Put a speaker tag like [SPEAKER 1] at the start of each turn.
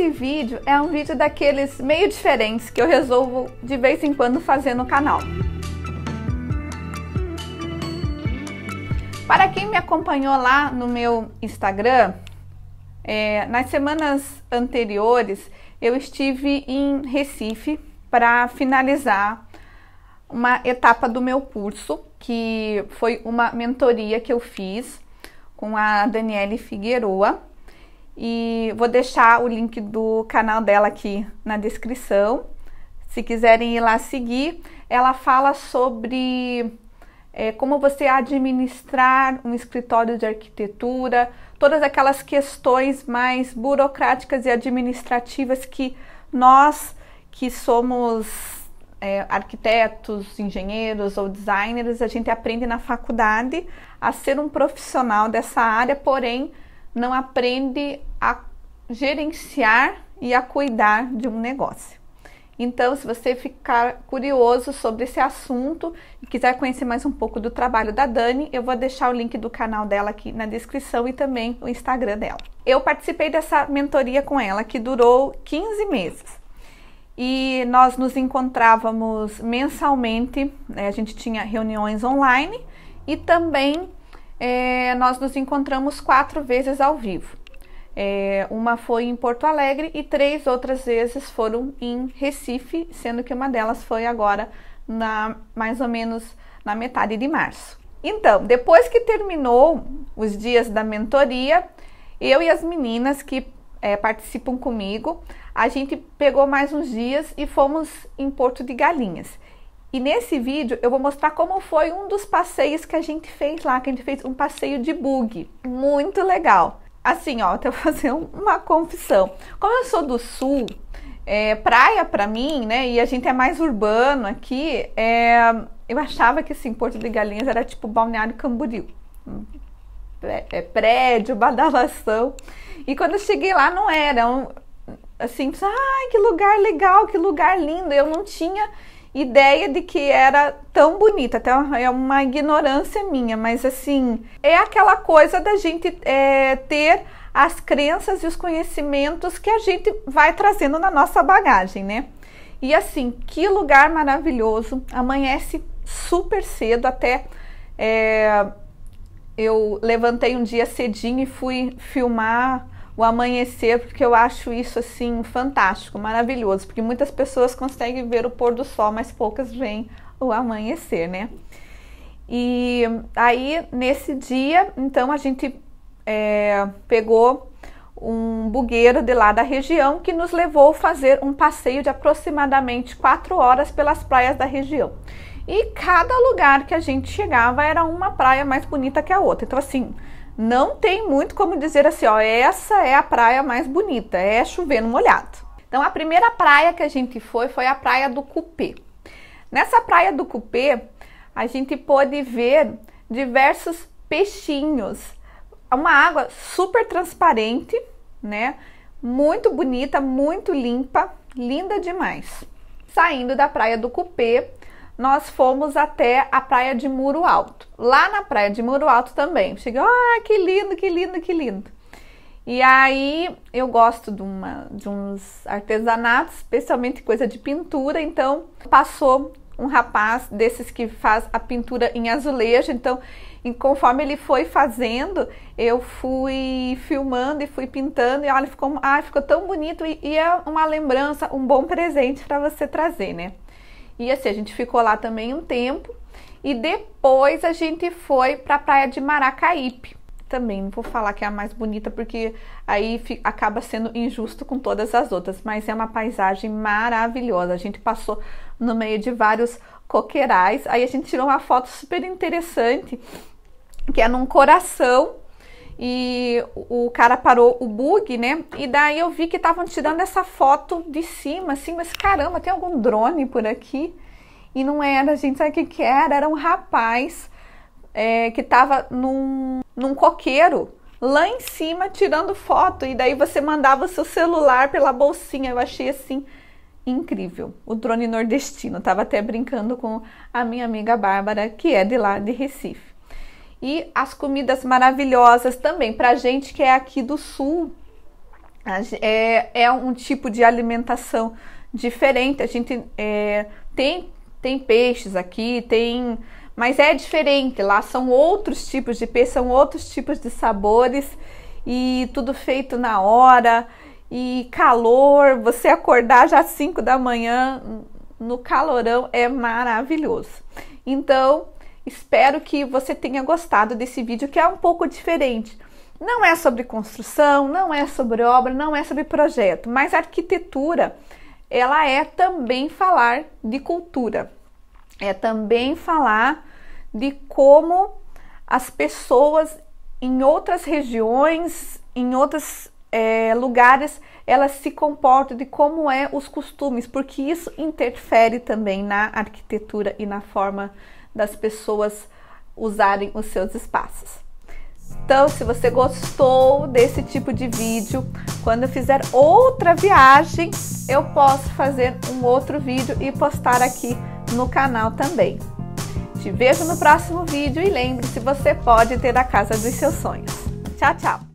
[SPEAKER 1] Esse vídeo é um vídeo daqueles meio diferentes que eu resolvo de vez em quando fazer no canal. Para quem me acompanhou lá no meu Instagram, é, nas semanas anteriores eu estive em Recife para finalizar uma etapa do meu curso, que foi uma mentoria que eu fiz com a Daniele Figueroa e vou deixar o link do canal dela aqui na descrição. Se quiserem ir lá seguir, ela fala sobre é, como você administrar um escritório de arquitetura, todas aquelas questões mais burocráticas e administrativas que nós que somos é, arquitetos, engenheiros ou designers, a gente aprende na faculdade a ser um profissional dessa área, porém não aprende a gerenciar e a cuidar de um negócio. Então, se você ficar curioso sobre esse assunto e quiser conhecer mais um pouco do trabalho da Dani, eu vou deixar o link do canal dela aqui na descrição e também o Instagram dela. Eu participei dessa mentoria com ela que durou 15 meses e nós nos encontrávamos mensalmente, né? a gente tinha reuniões online e também é, nós nos encontramos quatro vezes ao vivo. É, uma foi em Porto Alegre e três outras vezes foram em Recife, sendo que uma delas foi agora na mais ou menos na metade de março. Então, depois que terminou os dias da mentoria, eu e as meninas que é, participam comigo, a gente pegou mais uns dias e fomos em Porto de Galinhas. E nesse vídeo eu vou mostrar como foi um dos passeios que a gente fez lá, que a gente fez um passeio de bug, muito legal. Assim, ó, até fazer uma confissão. Como eu sou do sul, é, praia para mim, né? E a gente é mais urbano aqui. É, eu achava que assim, Porto de Galinhas era tipo Balneário Camboriú. É prédio, badalação. E quando eu cheguei lá não era. Um, assim, ai, que lugar legal, que lugar lindo. Eu não tinha ideia de que era tão bonita, até é uma ignorância minha, mas assim, é aquela coisa da gente é, ter as crenças e os conhecimentos que a gente vai trazendo na nossa bagagem, né? E assim, que lugar maravilhoso, amanhece super cedo, até é, eu levantei um dia cedinho e fui filmar o amanhecer, porque eu acho isso assim fantástico, maravilhoso, porque muitas pessoas conseguem ver o pôr do sol, mas poucas veem o amanhecer, né? E aí nesse dia, então a gente é, pegou um bugueiro de lá da região que nos levou a fazer um passeio de aproximadamente quatro horas pelas praias da região. E cada lugar que a gente chegava era uma praia mais bonita que a outra. Então assim, não tem muito como dizer assim, ó, essa é a praia mais bonita, é chover no molhado. Então a primeira praia que a gente foi foi a praia do Cupê. Nessa praia do Cupê, a gente pôde ver diversos peixinhos. Uma água super transparente, né? Muito bonita, muito limpa, linda demais. Saindo da praia do Cupê, nós fomos até a praia de Muro Alto. Lá na praia de Muro Alto também. Cheguei, ah, que lindo, que lindo, que lindo. E aí eu gosto de, uma, de uns artesanatos, especialmente coisa de pintura, então passou um rapaz desses que faz a pintura em azulejo, então e conforme ele foi fazendo, eu fui filmando e fui pintando, e olha, ficou, ah, ficou tão bonito, e, e é uma lembrança, um bom presente para você trazer, né? E assim, a gente ficou lá também um tempo. E depois a gente foi para a praia de Maracaípe. Também não vou falar que é a mais bonita, porque aí fica, acaba sendo injusto com todas as outras. Mas é uma paisagem maravilhosa. A gente passou no meio de vários coqueirais. Aí a gente tirou uma foto super interessante, que é num coração e o cara parou o bug, né? E daí eu vi que estavam tirando essa foto de cima, assim, mas caramba, tem algum drone por aqui? E não era, gente, sabe o que, que era? Era um rapaz é, que estava num, num coqueiro lá em cima tirando foto, e daí você mandava o seu celular pela bolsinha. Eu achei assim incrível. O drone nordestino, tava até brincando com a minha amiga Bárbara, que é de lá de Recife e as comidas maravilhosas também. Para gente que é aqui do sul, é, é um tipo de alimentação diferente. A gente é, tem, tem peixes aqui, tem. Mas é diferente. Lá são outros tipos de peixe, são outros tipos de sabores e tudo feito na hora. E calor, você acordar já às 5 da manhã no calorão é maravilhoso. Então, Espero que você tenha gostado desse vídeo que é um pouco diferente. Não é sobre construção, não é sobre obra, não é sobre projeto, mas arquitetura ela é também falar de cultura. É também falar de como as pessoas em outras regiões, em outros é, eh, lugares, elas se comportam, de como é os costumes, porque isso interfere também na arquitetura e na forma das pessoas usarem os seus espaços. Então, se você gostou desse tipo de vídeo, quando eu fizer outra viagem, eu posso fazer um outro vídeo e postar aqui no canal também. Te vejo no próximo vídeo e lembre-se, você pode ter a casa dos seus sonhos. Tchau, tchau!